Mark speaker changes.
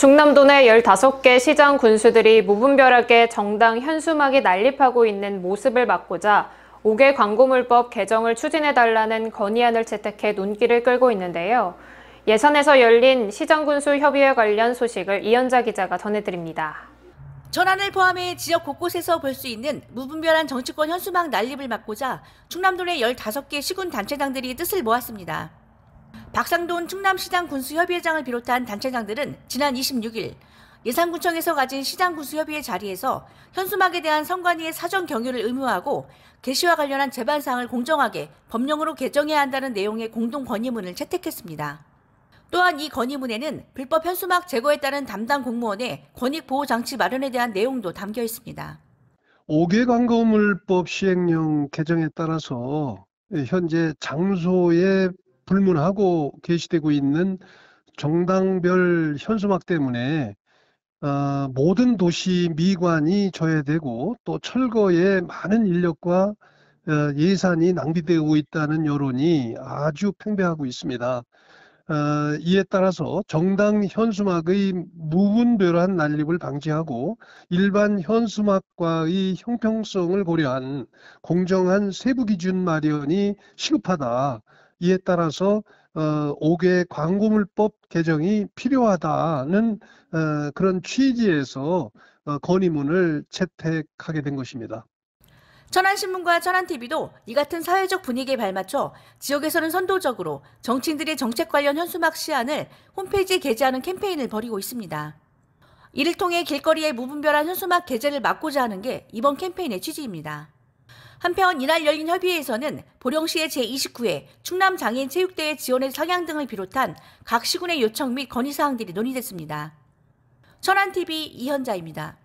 Speaker 1: 중남도 내 15개 시장 군수들이 무분별하게 정당 현수막이 난립하고 있는 모습을 막고자 5개 광고물법 개정을 추진해달라는 건의안을 채택해 눈길을 끌고 있는데요. 예선에서 열린 시장군수협의회 관련 소식을 이현자 기자가 전해드립니다. 전안을 포함해 지역 곳곳에서
Speaker 2: 볼 수 있는 무분별한 정치권 현수막 난립을 막고자 충남도 내 15개 시군 단체장들이 뜻을 모았습니다. 박상돈 충남시장 군수협의회장을 비롯한 단체장들은 지난 26일 예산구청에서 가진 시장 군수협의회 자리에서 현수막에 대한 선관위의 사전 경유를 의무화하고 개시와 관련한 제반 사항을 공정하게 법령으로 개정해야 한다는 내용의 공동 건의문을 채택했습니다. 또한 이 건의문에는 불법 현수막 제거에 따른 담당 공무원의 권익 보호 장치 마련에 대한 내용도 담겨 있습니다.
Speaker 3: 5개 광고물법 시행령 개정에 따라서 현재 장소의 불문하고 게시되고 있는 정당별 현수막 때문에 어, 모든 도시 미관이 저해되고 또 철거에 많은 인력과 어, 예산이 낭비되고 있다는 여론이 아주 팽배하고 있습니다. 어, 이에 따라서 정당 현수막의 무분별한 난립을 방지하고 일반 현수막과의 형평성을 고려한 공정한 세부 기준 마련이 시급하다. 이에 따라서 어, 5개 광고물법 개정이 필요하다는 어, 그런 취지에서 어, 건의문을 채택하게 된 것입니다.
Speaker 2: 천안신문과 천안TV도 이 같은 사회적 분위기에 발맞춰 지역에서는 선도적으로 정치인들의 정책 관련 현수막 시안을 홈페이지에 게재하는 캠페인을 벌이고 있습니다. 이를 통해 길거리에 무분별한 현수막 게재를 막고자 하는 게 이번 캠페인의 취지입니다. 한편 이날 열린 협의회에서는 보령시의 제29회 충남장애인체육대회 지원의 상향 등을 비롯한 각 시군의 요청 및 건의사항들이 논의됐습니다. 천안TV 이현자입니다.